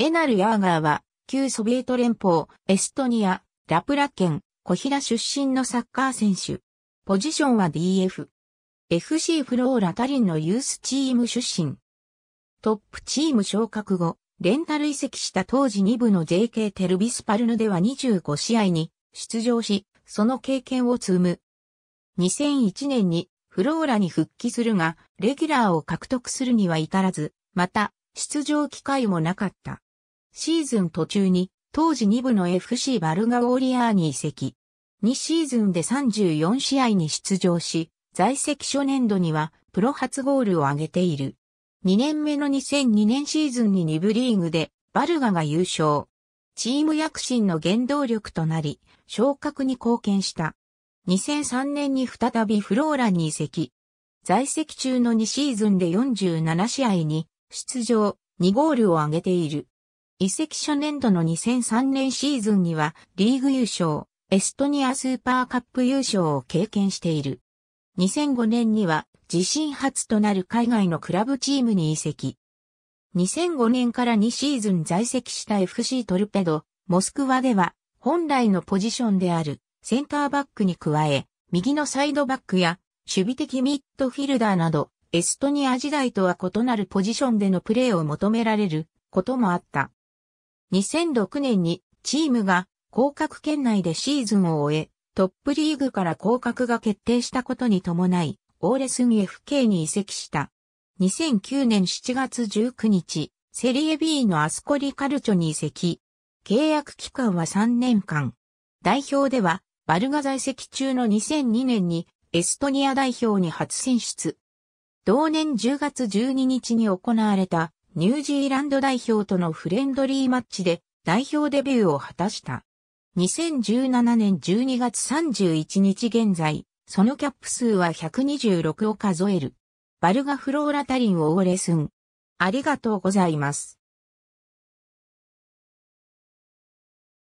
エナル・ヤーガーは、旧ソビエト連邦、エストニア、ラプラ県、小平出身のサッカー選手。ポジションは DF。FC フローラタリンのユースチーム出身。トップチーム昇格後、レンタル移籍した当時2部の JK テルビスパルヌでは25試合に出場し、その経験を積む。2001年にフローラに復帰するが、レギュラーを獲得するには至らず、また、出場機会もなかった。シーズン途中に当時2部の FC バルガオリアーに移籍。2シーズンで34試合に出場し、在籍初年度にはプロ初ゴールを挙げている。2年目の2002年シーズンに2部リーグでバルガが優勝。チーム躍進の原動力となり、昇格に貢献した。2003年に再びフローラに移籍。在籍中の2シーズンで47試合に出場、2ゴールを挙げている。移籍初年度の2003年シーズンにはリーグ優勝、エストニアスーパーカップ優勝を経験している。2005年には自身初となる海外のクラブチームに移籍。2005年から2シーズン在籍した FC トルペド、モスクワでは本来のポジションであるセンターバックに加え、右のサイドバックや守備的ミッドフィルダーなど、エストニア時代とは異なるポジションでのプレーを求められることもあった。2006年にチームが降格圏内でシーズンを終え、トップリーグから降格が決定したことに伴い、オーレスン FK に移籍した。2009年7月19日、セリエ B のアスコリカルチョに移籍。契約期間は3年間。代表では、バルガ在籍中の2002年にエストニア代表に初選出。同年10月12日に行われたニュージーランド代表とのフレンドリーマッチで代表デビューを果たした。2017年12月31日現在、そのキャップ数は126を数える。バルガフローラタリンオーレスン。ありがとうございます。